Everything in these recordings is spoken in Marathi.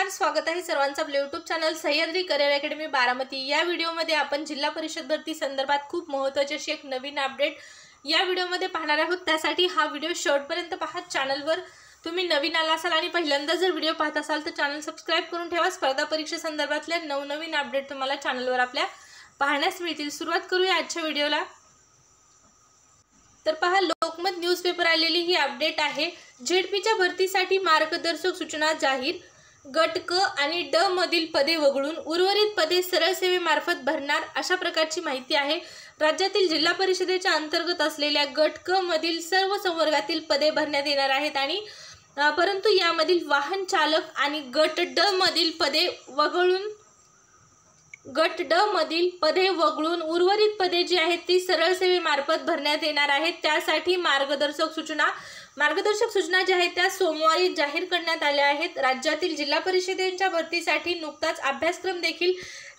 नमस्कार स्वागत आहे सर्वांचं आपलं YouTube channel Sahyadri career academy Baramati या व्हिडिओमध्ये आपण जिल्हा परिषद भरती संदर्भात खूप महत्त्वाची अशी एक नवीन अपडेट या व्हिडिओमध्ये पाहणार आहोत त्यासाठी हा व्हिडिओ शेवटपर्यंत पाहत चॅनलवर तुम्ही नवीन आला असाल आणि पहिल्यांदा जर व्हिडिओ पाहत असाल तर चॅनल सबस्क्राईब करून ठेवा स्पर्धा परीक्षेसंदर्भातल्या नवनवीन अपडेट तुम्हाला चॅनलवर आपल्या पाहण्यास मिळतील सुरुवात करूया आजच्या व्हिडिओला तर पहा लोकमत न्यूजपेपर आलेली ही अपडेट आहे झेडपीच्या भरतीसाठी मार्गदर्शक सूचना जाहीर गट क आणि ड मधील पदे वगळून उर्वरित पदे सरळ सेवेमार्फत भरणार अशा प्रकारची माहिती आहे राज्यातील जिल्हा परिषदेच्या अंतर्गत असलेल्या गट क मधील सर्व संवर्गातील पदे भरण्यात येणार आहेत आणि परंतु यामधील वाहन चालक आणि गट ड मधील पदे वगळून गट ड मधील पदे वगळून उर्वरित पदे जी आहेत ती सरळ सेवेमार्फत भरण्यात येणार आहेत त्यासाठी मार्गदर्शक सूचना मार्गदर्शक सूचना ज्या आहेत त्या सोमवारी जाहीर करण्यात आल्या आहेत राज्यातील जिल्हा परिषदेच्या भरतीसाठी नुकताच अभ्यासक्रम देखील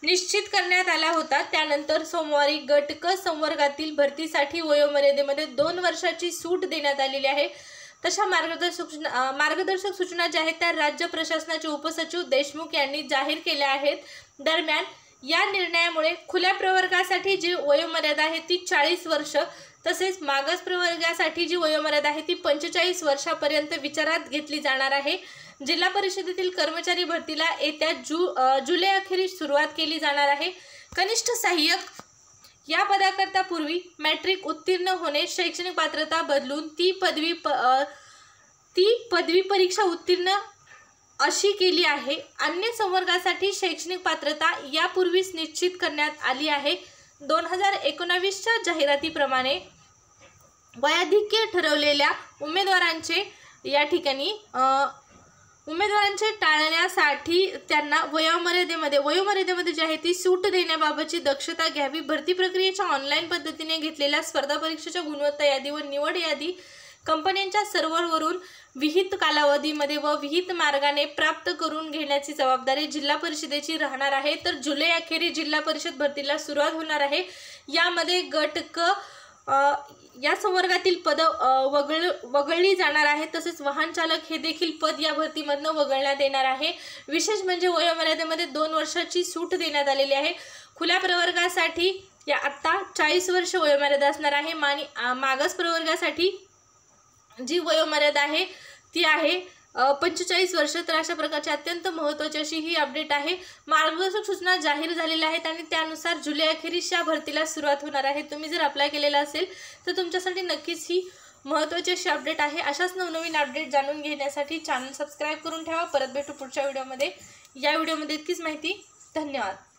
निश्चित करण्यात आला होता त्यानंतर सोमवारी गटक संवर्गातील भरतीसाठी वयोमर्यादेमध्ये दोन वर्षाची सूट देण्यात आलेली आहे तशा मार्गदर्शक सूचना मार्गदर्शक सूचना ज्या आहेत त्या राज्य प्रशासनाचे उपसचिव देशमुख यांनी जाहीर केल्या आहेत दरम्यान या निर्णयामुळे खुल्या प्रवर्गासाठी जी वयोमर्यादा आहे ती चाळीस वर्ष तसेच मागास प्रवर्गासाठी जी वयोमर्यादा आहे ती पंचेचाळीस वर्षापर्यंत विचारात घेतली जाणार आहे जिल्हा परिषदेतील कर्मचारी भरतीला येत्या जु जुलै अखेरीस सुरुवात केली जाणार आहे कनिष्ठ सहाय्यक या पदाकरता पूर्वी मॅट्रिक उत्तीर्ण होणे शैक्षणिक पात्रता बदलून ती पदवी प ती पदवी परीक्षा उत्तीर्ण अशी केली आहे अन्य संवर्गासाठी शैक्षणिक पात्रता यापूर्वीच निश्चित करण्यात आली आहे दोन हजार एकोणावीसच्या जाहिरातीप्रमाणे वयाधिक्य ठरवलेल्या उमेदवारांचे या ठिकाणी उमेदवारांचे टाळण्यासाठी त्यांना वयोमर्यादेमध्ये वयोमर्यादेमध्ये जी आहे ती सूट देण्याबाबतची दक्षता घ्यावी भरती प्रक्रियेच्या ऑनलाईन पद्धतीने घेतलेल्या स्पर्धा परीक्षेच्या गुणवत्ता यादी व निवड यादी कंपन्यांच्या सर्व्हरवरून विहित कालावधीमध्ये व विहित मार्गाने प्राप्त करून घेण्याची जबाबदारी जिल्हा परिषदेची राहणार आहे तर जुलै अखेरी जिल्हा परिषद भरतीला सुरुवात होणार आहे यामध्ये गट क या संवर्गातील पद वगळ वगळली जाणार आहे तसेच वाहन चालक हे देखील पद या भरतीमधनं वगळण्यात येणार आहे विशेष म्हणजे वयोमर्यादेमध्ये दोन वर्षाची सूट देण्यात आलेली आहे खुल्या प्रवर्गासाठी या आत्ता चाळीस वर्ष वयोमर्यादा असणार आहे आणि मागास प्रवर्गासाठी जी वयोमर्यादा आहे ती आहे पंचेचाळीस वर्ष तर अशा प्रकारची अत्यंत महत्त्वाची अशी ही अपडेट आहे मार्गदर्शक सूचना जाहीर झालेल्या आहेत आणि त्यानुसार जुलै अखेरीस या भरतीला सुरुवात होणार आहे तुम्ही जर अप्लाय केलेला असेल तर तुमच्यासाठी नक्कीच ही महत्त्वाची अशी अपडेट आहे अशाच नवनवीन अपडेट जाणून घेण्यासाठी चॅनल सबस्क्राईब करून ठेवा परत भेटू पुढच्या व्हिडिओमध्ये या व्हिडिओमध्ये इतकीच माहिती धन्यवाद